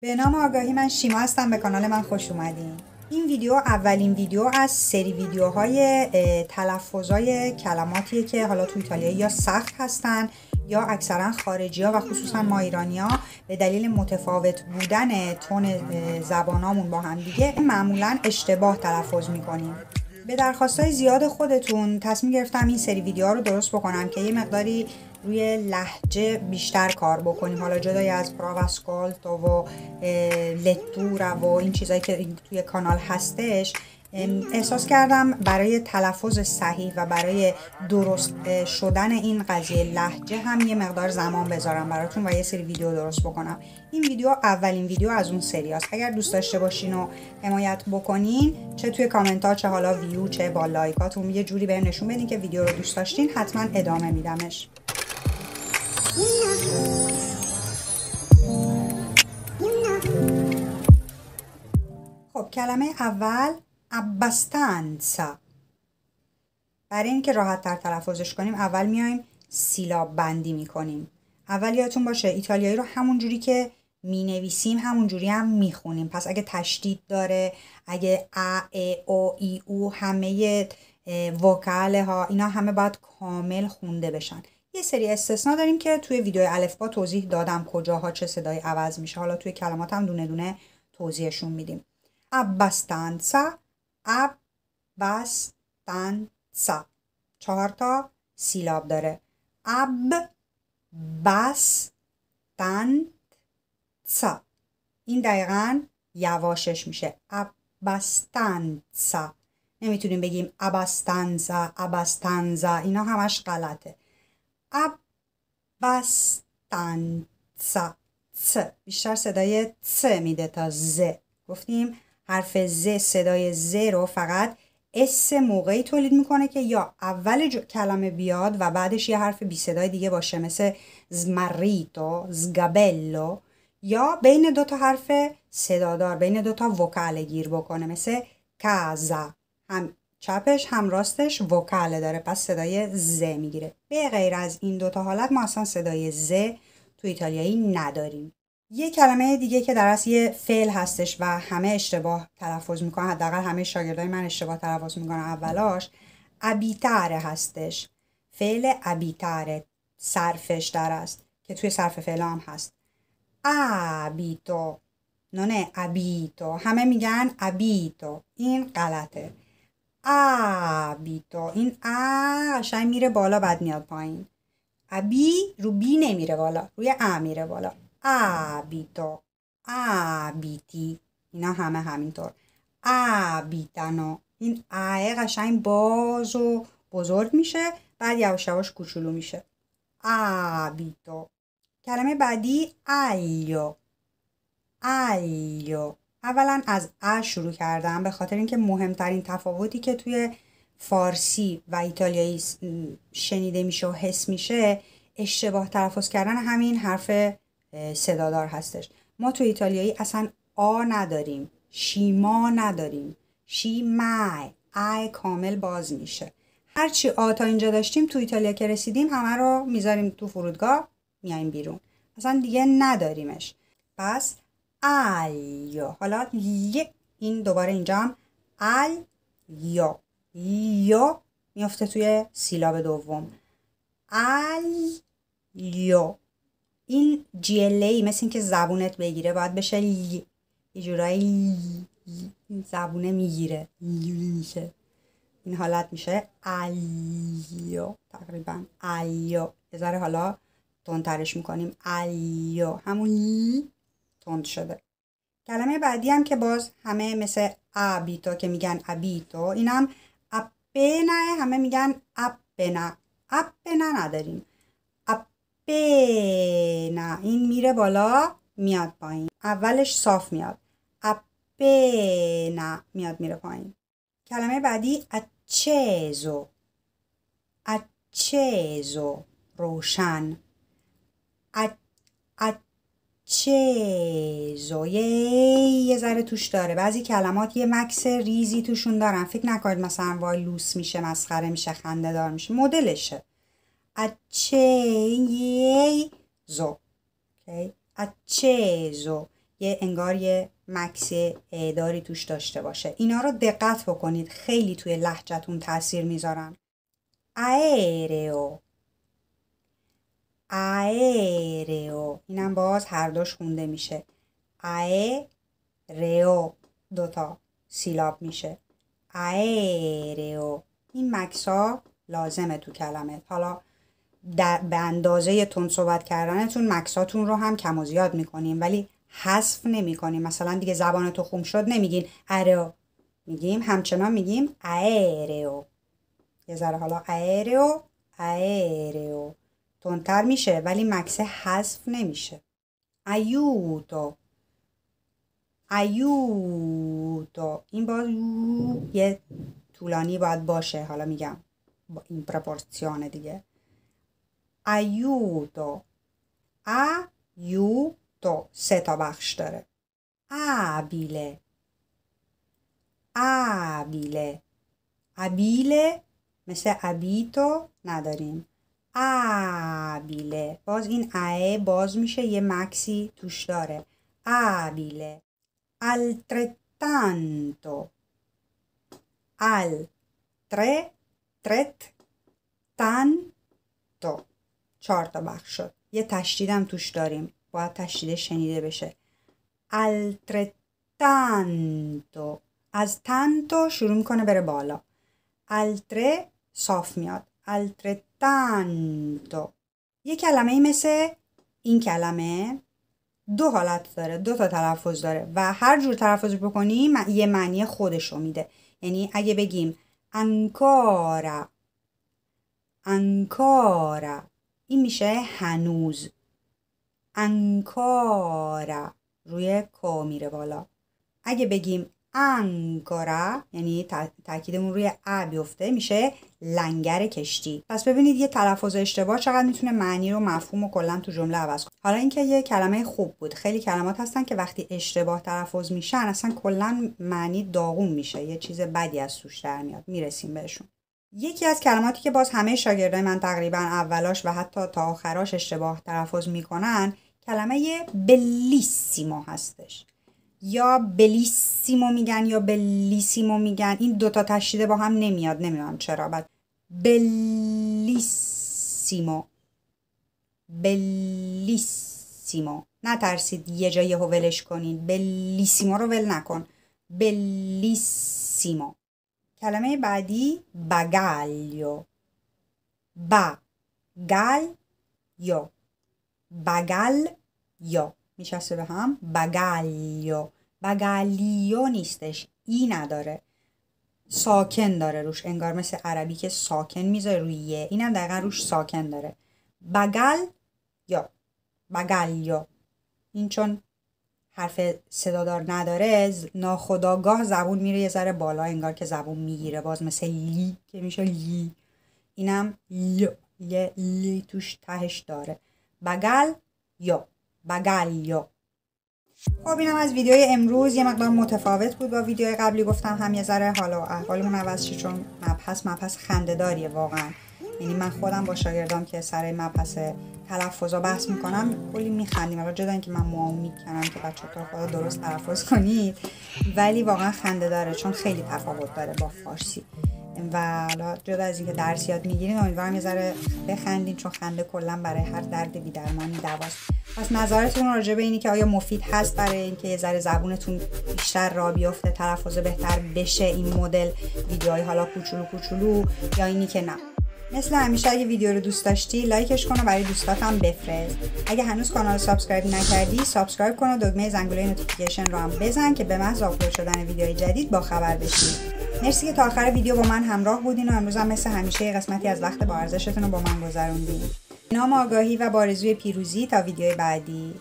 به نام آگاهی من شیما هستم به کانال من خوش اومدین این ویدیو اولین ویدیو از سری ویدیوهای های کلماتیه که حالا تو ایتالیا یا سخت هستن یا اکثرا خارجی ها و خصوصا ما ایرانی ها به دلیل متفاوت بودن تون زبانامون با هم دیگه معمولا اشتباه تلفظ میکنیم به درخواست های زیاد خودتون تصمیم گرفتم این سری ویدیوها رو درست بکنم که یه مقداری روی لحجه بیشتر کار بکنیم حالا جدای از پراوسکالت و لتورا و این چیزایی که توی کانال هستش احساس کردم برای تلفظ صحیح و برای درست شدن این قضیه لحجه هم یه مقدار زمان بذارم براتون و یه سری ویدیو درست بکنم این ویدیو اولین ویدیو از اون سری است اگر دوست داشته باشین و حمایت بکنین چه توی کامنت ها چه حالا ویو چه با لایکاتون یه جوری به نشون بدین که ویدیو رو دوست داشتین حتما ادامه میدمش خب کلمه اول ابستانسا برای اینکه راحت تر تلفظش کنیم اول میایم سیلاب بندی میکنیم اول یادتون باشه ایتالیایی رو همون جوری که می نویسیم همون جوری هم می خونیم پس اگه تشدید داره اگه ا ا او ای او همه وکاله ها اینا همه باید کامل خونده بشن یه سری استثنا داریم که توی ویدیو الفبا توضیح دادم کجاها چه صدایی عوض میشه حالا توی کلمات هم دونه دونه توضیحشون میدیم ابستانسا ابستانسا چهار تا سیلاب داره اب بس این دقیقا یواشش میشه ابستانسا نمیتونیم بگیم ابستانزا ابستانزا اینا همش غلطه abbastanza بیشتر صدای س میده تا ز گفتیم حرف ز صدای ز رو فقط اس موقعی تولید میکنه که یا اول کلمه بیاد و بعدش یه حرف بی صدای دیگه باشه مثل زمریتو زگابلو یا بین دو تا حرف صدادار بین دوتا تا وکاله گیر بکنه مثل کازا هم چپش هم راستش وکاله داره پس صدای ز میگیره به غیر از این دوتا حالت ما اصلا صدای ز تو ایتالیایی نداریم یه کلمه دیگه که در یه فعل هستش و همه اشتباه تلفظ میکنن حداقل همه شاگردای من اشتباه تلفظ میکنن اولاش ابیتاره هستش فعل ابیتاره صرفش در است که توی صرف فعل هم هست ابیتو نه نه ابیتو همه میگن ابیتو این غلطه ابیتو این ا قشنگ میره بالا بعد میاد پایین ابی رو بی نمیره بالا روی ا میره بالا ابیتو ابیتی اینا همه همینطور ابیتنو این ا قشنگ باز و بزرگ میشه بعد یواش یواش کوچولو میشه ابیتو کلمه بعدی ایو ایو اولا از ا شروع کردم به خاطر اینکه مهمترین تفاوتی که توی فارسی و ایتالیایی شنیده میشه و حس میشه اشتباه تلفظ کردن همین حرف صدادار هستش ما تو ایتالیایی اصلا آ نداریم شیما نداریم شی مای ا کامل باز میشه هرچی آ تا اینجا داشتیم تو ایتالیا که رسیدیم همه رو میذاریم تو فرودگاه میایم بیرون اصلا دیگه نداریمش پس ایو حالا این دوباره اینجا هم ال یو میفته توی سیلاب دوم ال این جله ای مثل اینکه زبونت بگیره باید بشه یه جورایی این زبونه میگیره میشه این حالت میشه الیو تقریبا ایو یه حالا تونترش میکنیم الیو همون تند شده کلمه بعدی هم که باز همه مثل ابیتو که میگن ابیتو این هم اپنه همه میگن اپنا اپنا نداریم اپنا این میره بالا میاد پایین اولش صاف میاد اپنا میاد میره پایین کلمه بعدی اچزو اچزو روشن چه یه یه ذره توش داره بعضی کلمات یه مکس ریزی توشون دارن فکر نکنید مثلا وای لوس میشه مسخره میشه خنده دار میشه مدلشه زو اچه زو یه انگار یه مکس اعداری توش داشته باشه اینا رو دقت بکنید خیلی توی لحجتون تاثیر میذارن ایرهو aereo اینم باز هر دوش خونده میشه aereo دوتا سیلاب میشه aereo این مکس ها لازمه تو کلمه حالا به اندازه تون صحبت کردنتون مکساتون رو هم کم و زیاد میکنیم ولی حذف نمیکنیم مثلا دیگه زبان تو خوم شد نمیگین ارو میگیم همچنان میگیم aereo یه ذره حالا aereo aereo تندتر میشه ولی مکسه حذف نمیشه ایوتو ایوتو این با یه طولانی باید باشه حالا میگم با این پرپورسیون دیگه ایوتو ایوتو سه تا بخش داره ابیله ابیله ابیله مثل ابیتو نداریم عبیله باز این اه باز میشه یه مکسی توش داره عبیله altrettanto al چارتا چهار تا بخش شد یه تشدیدم توش داریم باید تشدید شنیده بشه altrettanto از تانتو شروع میکنه بره بالا التره صاف میاد altrettanto یه کلمه مثل این کلمه دو حالت داره دو تا تلفظ داره و هر جور تلفظ بکنیم یه معنی خودش رو میده یعنی اگه بگیم انکارا انکارا این میشه هنوز انکارا روی کا میره بالا اگه بگیم انگارا یعنی تاکیدمون روی ا بیفته میشه لنگر کشتی پس ببینید یه تلفظ اشتباه چقدر میتونه معنی رو مفهوم و کلا تو جمله عوض کنه حالا اینکه یه کلمه خوب بود خیلی کلمات هستن که وقتی اشتباه تلفظ میشن اصلا کلا معنی داغون میشه یه چیز بدی از توش در میاد میرسیم بهشون یکی از کلماتی که باز همه شاگردای من تقریبا اولاش و حتی تا آخراش اشتباه تلفظ میکنن کلمه بلیسیمو هستش یا بلیس بلیسیمو میگن یا بلیسیمو میگن این دوتا تشدیده با هم نمیاد نمیدونم چرا بعد بلیسیمو بلیسیمو نترسید یه جایی یهو ولش کنین بلیسیمو رو ول نکن بلیسیمو کلمه بعدی بگالیو با گل یا بگل یا میشسته به هم بغلیو نیستش ای نداره ساکن داره روش انگار مثل عربی که ساکن میذاره روی یه اینم دقیقا روش ساکن داره بگل یا یا این چون حرف صدادار نداره ناخداگاه زبون میره یه ذره بالا انگار که زبون میگیره باز مثل لی که میشه لی اینم لی لی, لی توش تهش داره بگل یا بگل یا خب اینم از ویدیوی امروز یه مقدار متفاوت بود با ویدیوی قبلی گفتم هم یه ذره حالا احوالمون عوض شد چون مبحث مبحث خندهداریه واقعا یعنی من خودم با شاگردام که سر مبحث تلفظا بحث میکنم کلی میخندیم حالا جدا که من معامی کردم که بچه تو خدا درست تلفظ کنید ولی واقعا خنده داره چون خیلی تفاوت داره با فارسی و حالا جدا از اینکه درس یاد میگیریم امیدوارم یه ذره بخندین چون خنده کلا برای هر درد بی درمانی دواست پس نظرتون راجع به اینی که آیا مفید هست برای اینکه یه ذره زبونتون بیشتر را بیفته تلفظ بهتر بشه این مدل ویدیوهای حالا کوچولو کوچولو یا اینی که نه مثل همیشه اگه ویدیو رو دوست داشتی لایکش کن و برای دوستاتم بفرست اگه هنوز کانال رو سابسکرایب نکردی سابسکرایب کن و دکمه زنگوله نوتیفیکیشن رو هم بزن که به محض آپلود شدن ویدیوهای جدید با خبر بشی مرسی که تا آخر ویدیو با من همراه بودین و امروز هم مثل همیشه قسمتی از وقت با ارزشتون رو با من گذروندین نام آگاهی و بارزوی پیروزی تا ویدیوی بعدی